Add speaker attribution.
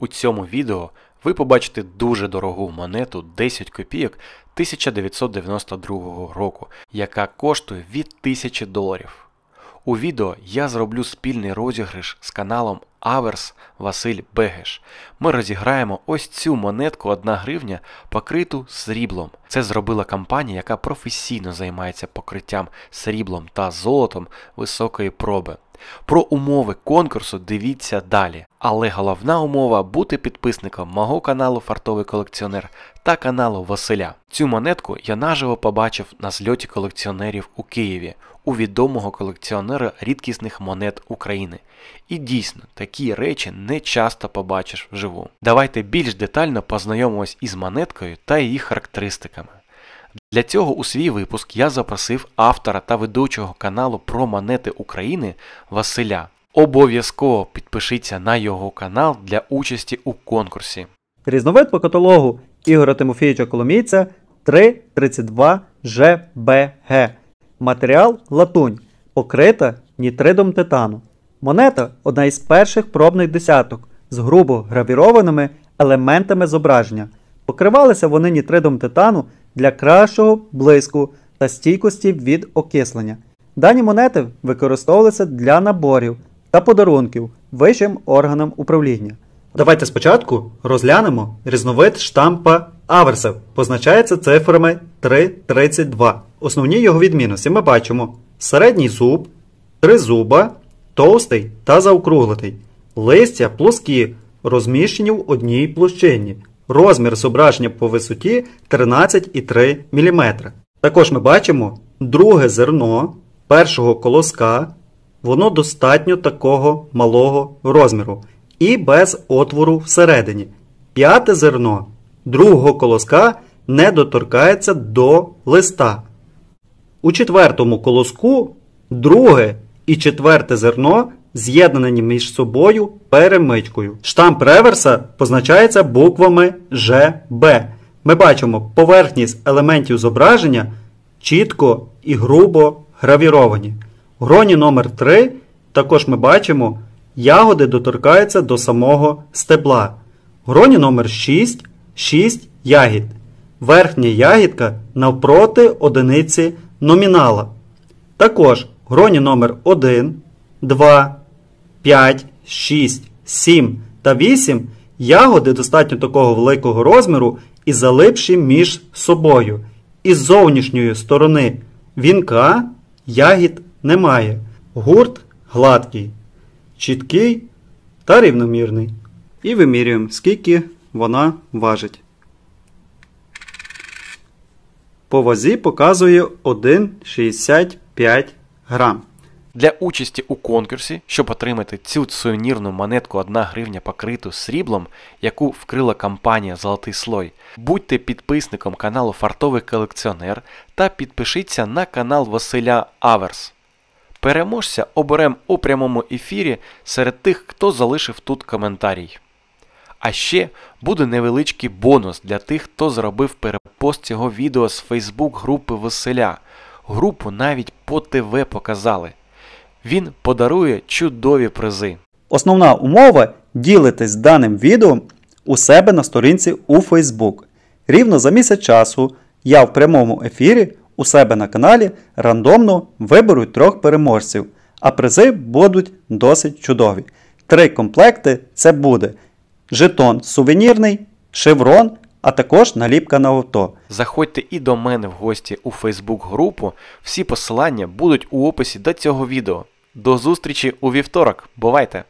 Speaker 1: У цьому відео ви побачите дуже дорогу монету 10 копійок 1992 року, яка коштує від 1000 доларів. У відео я зроблю спільний розіграш з каналом Аверс Василь Бегеш. Ми розіграємо ось цю монетку 1 гривня, покриту сріблом. Це зробила компанія, яка професійно займається покриттям сріблом та золотом високої проби. Про умови конкурсу дивіться далі. Але головна умова бути підписником мого каналу Фартовий колекціонер та каналу Василя. Цю монетку я наживо побачив на зльоті колекціонерів у Києві, у відомого колекціонера рідкісних монет України. І дійсно, такі такі речі не часто побачиш вживу. Давайте більш детально познайомимось із монеткою та її характеристиками. Для цього у свій випуск я запросив автора та ведучого каналу про монети України Василя. Обов'язково підпишіться на його канал для участі у конкурсі. Різновид по каталогу Ігора Тимофійовича Коломійця
Speaker 2: 332 ЖБГ. Матеріал латунь, покрита нітридом титану. Монета одна із перших пробних десяток з грубо гравірованими елементами зображення. Покривалися вони нітридом титану для кращого блиску та стійкості від окислення. Дані монети використовувалися для наборів та подарунків вищим органам управління. Давайте спочатку розглянемо різновид штампа аверсів. Позначається цифрами 3,32. Основні його відмінності ми бачимо середній зуб, три зуба товстий та заокруглитий. Листя плоскі, розміщені в одній площині. Розмір зображення по висоті 13,3 мм. Також ми бачимо друге зерно першого колоска. Воно достатньо такого малого розміру і без отвору всередині. П'яте зерно другого колоска не доторкається до листа. У четвертому колоску друге і четверте зерно з'єднані між собою перемичкою. Штамп реверса позначається буквами ЖБ. Ми бачимо поверхність елементів зображення чітко і грубо гравіровані. В гроні номер 3 також ми бачимо, ягоди доторкаються до самого стебла. В гроні номер 6 6 ягід. Верхня ягідка навпроти одиниці номінала. Також гроні номер 1, 2, 5, 6, 7 та 8 ягоди достатньо такого великого розміру і залипші між собою. Із зовнішньої сторони вінка ягід немає. Гурт гладкий, чіткий та рівномірний. І вимірюємо, скільки вона важить.
Speaker 1: По вазі показує 1,65 гра. Для участі у конкурсі, щоб отримати цю сувенірну монетку 1 гривня покриту сріблом, яку вкрила компанія Золотий Слой, будьте підписником каналу Фартовий колекціонер та підпишіться на канал Василя Аверс. Переможця оберемо у прямому ефірі серед тих, хто залишив тут коментарій. А ще буде невеличкий бонус для тих, хто зробив перепост цього відео з Facebook групи Василя групу навіть по ТВ показали. Він подарує чудові призи.
Speaker 2: Основна умова ділитись даним відео у себе на сторінці у Facebook. Рівно за місяць часу я в прямому ефірі у себе на каналі рандомно виберу трьох переможців, а призи будуть досить чудові. Три комплекти це буде жетон сувенірний, шеврон
Speaker 1: а також наліпка на авто. Заходьте і до мене в гості у Фейсбук групу. Всі посилання будуть у описі до цього відео. До зустрічі у вівторок. Бувайте!